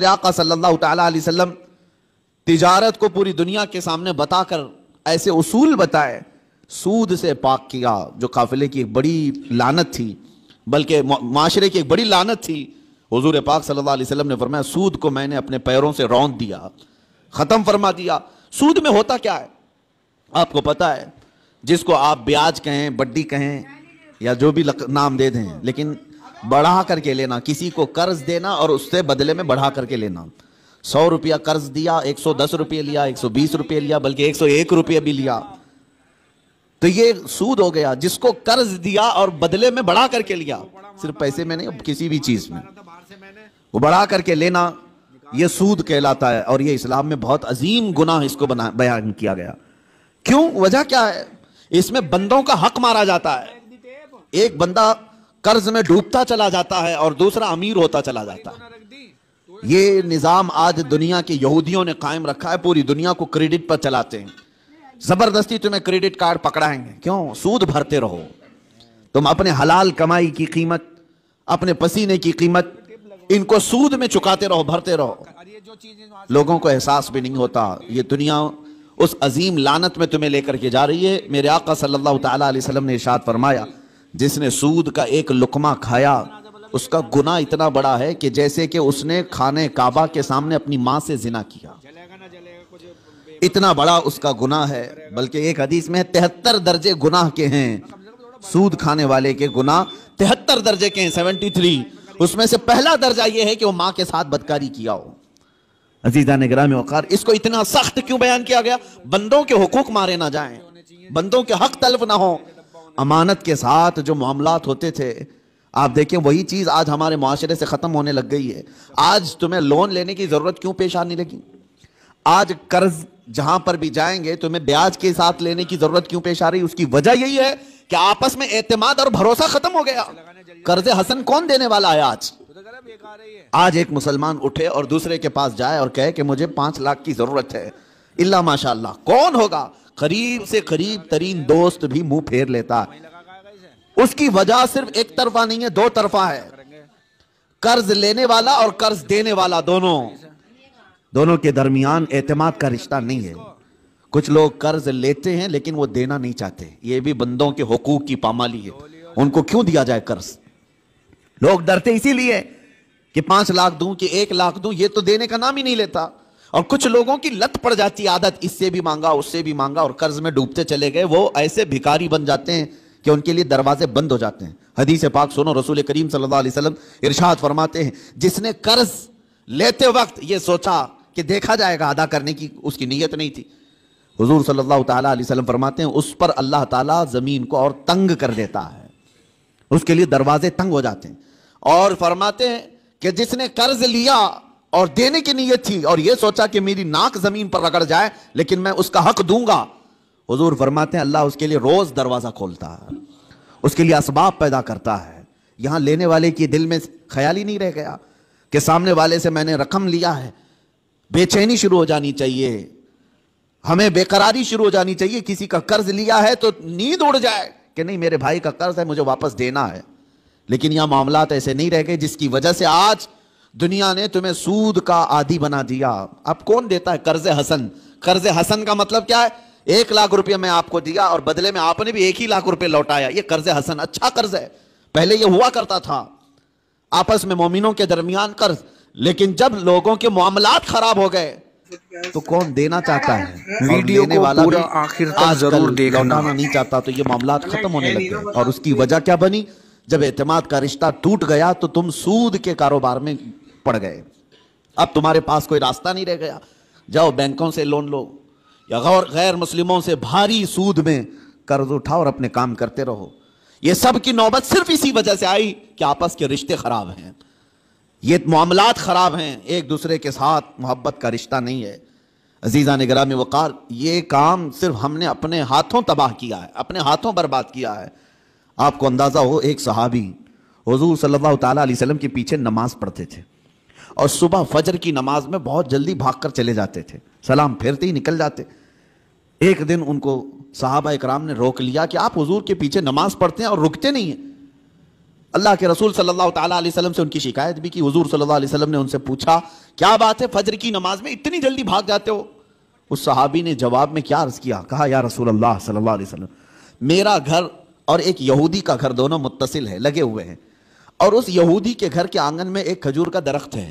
फिर आका सल्लल्लाहु अलैहि वसल्लम तिजारत को पूरी दुनिया के सामने बताकर ऐसे उसूल बताए सूद से पाक किया जो काफिले की एक बड़ी लानत थी बल्कि माशरे की एक बड़ी लानत थी हजूर पाक सल्लल्लाहु अलैहि वसल्लम ने फरमाया सूद को मैंने अपने पैरों से रौंद दिया ख़त्म फरमा दिया सूद में होता क्या है आपको पता है जिसको आप ब्याज कहें बड्डी कहें या जो भी नाम दे दें लेकिन बढ़ा करके लेना किसी को कर्ज देना और उससे बदले में बढ़ा करके लेना सौ रुपया कर्ज दिया एक सौ दस रुपये लिया एक सौ बीस रुपये लिया बल्कि एक सौ एक रुपये भी लिया तो ये सूद हो गया जिसको कर्ज दिया और बदले में बढ़ा करके लिया सिर्फ पैसे में नहीं किसी भी चीज में वो बढ़ा करके लेना ये सूद कहलाता है और ये इस्लाम में बहुत अजीम गुनाह इसको बयान किया गया क्यों वजह क्या है इसमें बंदों का हक मारा जाता है एक बंदा कर्ज में डूबता चला जाता है और दूसरा अमीर होता चला जाता है ये निज़ाम आज दुनिया के यहूदियों ने कायम रखा है पूरी दुनिया को क्रेडिट पर चलाते हैं जबरदस्ती तुम्हें क्रेडिट कार्ड पकड़ाएंगे क्यों सूद भरते रहो तुम अपने हलाल कमाई की कीमत अपने पसीने की कीमत इनको सूद में चुकाते रहो भरते रहो लोगों को एहसास भी नहीं होता ये दुनिया उस अजीम लानत में तुम्हें लेकर के जा रही है मेरे आका सल्लल्लाहु अलैहि वसल्लम ने इशाद फरमाया जिसने सूद का एक लुकमा खाया उसका गुना इतना बड़ा है कि जैसे कि उसने खाने काबा के सामने अपनी माँ से जिना किया इतना बड़ा उसका गुना है बल्कि एक हदीस में तिहत्तर दर्जे गुनाह के हैं सूद खाने वाले के गुना तिहत्तर दर्जे के हैं सेवेंटी थ्री उसमें से पहला दर्जा यह है कि वो माँ के साथ बदकारी किया हो अजीजा ने वकार इसको इतना सख्त क्यों बयान किया गया बंदों के हकूक मारे ना जाए बंदों के हक तलफ ना हो अमानत के साथ जो मामला होते थे आप देखें वही चीज़ आज हमारे माशरे से ख़त्म होने लग गई है आज तुम्हें लोन लेने की ज़रूरत क्यों पेश आने लगी आज कर्ज जहां पर भी जाएंगे तुम्हें ब्याज के साथ लेने की ज़रूरत क्यों पेश आ रही उसकी वजह यही है कि आपस में एतमाद और भरोसा ख़त्म हो गया कर्ज हसन कौन देने वाला है आज आज एक मुसलमान उठे और दूसरे के पास जाए और कहे कि मुझे पांच लाख की ज़रूरत है इल्ला माशाल्लाह कौन होगा करीब से करीब तरीन दोस्त भी मुंह फेर लेता उसकी वजह सिर्फ एक तरफा नहीं है दो तरफा है कर्ज लेने वाला और कर्ज देने वाला दोनों दोनों के दरमियान एतमाद का रिश्ता नहीं है कुछ लोग कर्ज लेते हैं लेकिन वो देना नहीं चाहते ये भी बंदों के हकूक की पामाली है उनको क्यों दिया जाए कर्ज लोग डरते इसीलिए कि पांच लाख दूं कि एक लाख दूं ये तो देने का नाम ही नहीं लेता और कुछ लोगों की लत पड़ जाती आदत इससे भी मांगा उससे भी मांगा और कर्ज में डूबते चले गए वो ऐसे भिकारी बन जाते हैं कि उनके लिए दरवाजे बंद हो जाते हैं हदीस पाक सुनो रसूल करीम सल्लल्लाहु अलैहि वसल्लम इरशाद फरमाते हैं जिसने कर्ज लेते वक्त ये सोचा कि देखा जाएगा अदा करने की उसकी नीयत नहीं थी हजूर सल्लल्लाहु ताला अलैहि वसल्लम फरमाते हैं उस पर अल्लाह ताला ज़मीन को और तंग कर देता है उसके लिए दरवाजे तंग हो जाते हैं और फरमाते हैं कि जिसने कर्ज लिया और देने की नीयत थी और यह सोचा कि मेरी नाक जमीन पर रगड़ जाए लेकिन मैं उसका हक दूंगा हजूर फरमाते हैं अल्लाह उसके लिए रोज दरवाजा खोलता है उसके लिए असबाब पैदा करता है यहां लेने वाले के दिल में ख्याल ही नहीं रह गया कि सामने वाले से मैंने रकम लिया है बेचैनी शुरू हो जानी चाहिए हमें बेकरारी शुरू हो जानी चाहिए किसी का कर्ज लिया है तो नींद उड़ जाए कि नहीं मेरे भाई का कर्ज है मुझे वापस देना है लेकिन यह मामला ऐसे नहीं रह गए जिसकी वजह से आज दुनिया ने तुम्हें सूद का आदि बना दिया अब कौन देता है कर्ज हसन कर्ज हसन का मतलब क्या है एक लाख रुपये मैं आपको दिया और बदले में आपने भी एक ही लाख रुपये लौटाया ये कर्ज हसन अच्छा कर्ज है पहले यह हुआ करता था आपस में मोमिनों के दरमियान कर्ज लेकिन जब लोगों के मामला खराब हो गए तो कौन देना चाहता है वीडियो को वाला पूरा आखिर तक जरूर देखना नहीं चाहता तो ये मामला खत्म होने लग गए और उसकी वजह क्या बनी जब एतमाद का रिश्ता टूट गया तो तुम सूद के कारोबार में पड़ गए अब तुम्हारे पास कोई रास्ता नहीं रह गया जाओ बैंकों से लोन लो या गौर गैर मुस्लिमों से भारी सूद में कर्ज उठाओ और अपने काम करते रहो ये सब की नौबत सिर्फ इसी वजह से आई कि आपस के रिश्ते खराब हैं ये मामलात खराब हैं एक दूसरे के साथ मोहब्बत का रिश्ता नहीं है अजीज़ा ने ग्राम वक़ार ये काम सिर्फ हमने अपने हाथों तबाह किया है अपने हाथों बर्बाद किया है आपको अंदाज़ा हो एक सहाबी हजूर सल्ला तसलम के पीछे नमाज पढ़ते थे और सुबह फजर की नमाज में बहुत जल्दी भागकर चले जाते थे सलाम फेरते ही निकल जाते एक दिन उनको साहबा इकराम ने रोक लिया कि आप हज़ूर के पीछे नमाज पढ़ते हैं और रुकते नहीं हैं अल्लाह के रसूल सल्लल्लाहु अलैहि वसल्लम से उनकी शिकायत भी की हुजूर सल्लल्लाहु अलैहि वसल्लम ने उनसे पूछा क्या बात है फजर की नमाज में इतनी जल्दी भाग जाते हो उस सहाबी ने जवाब में क्या अर्ज किया कहा या रसूल अल्लाह सल्लल्लाहु अलैहि वसल्लम मेरा घर और एक यहूदी का घर दोनों मुतसिल है लगे हुए हैं और उस यहूदी के घर के आंगन में एक खजूर का दरख्त है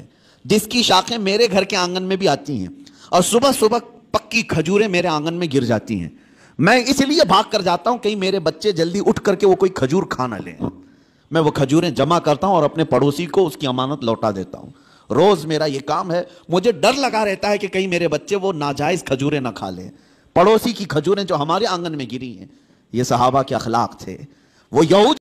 जिसकी शाखें मेरे घर के आंगन में भी आती हैं और सुबह सुबह पक्की खजूरें मेरे आंगन में गिर जाती हैं मैं इसलिए भाग कर जाता हूं कहीं मेरे बच्चे जल्दी उठ करके वो कोई खजूर खा ना लें मैं वो खजूरें जमा करता हूं और अपने पड़ोसी को उसकी अमानत लौटा देता हूं रोज़ मेरा ये काम है मुझे डर लगा रहता है कि कहीं मेरे बच्चे वो नाजायज़ खजूरें ना खा लें पड़ोसी की खजूरें जो हमारे आंगन में गिरी हैं ये सहाबा के अखलाक थे वो यहूद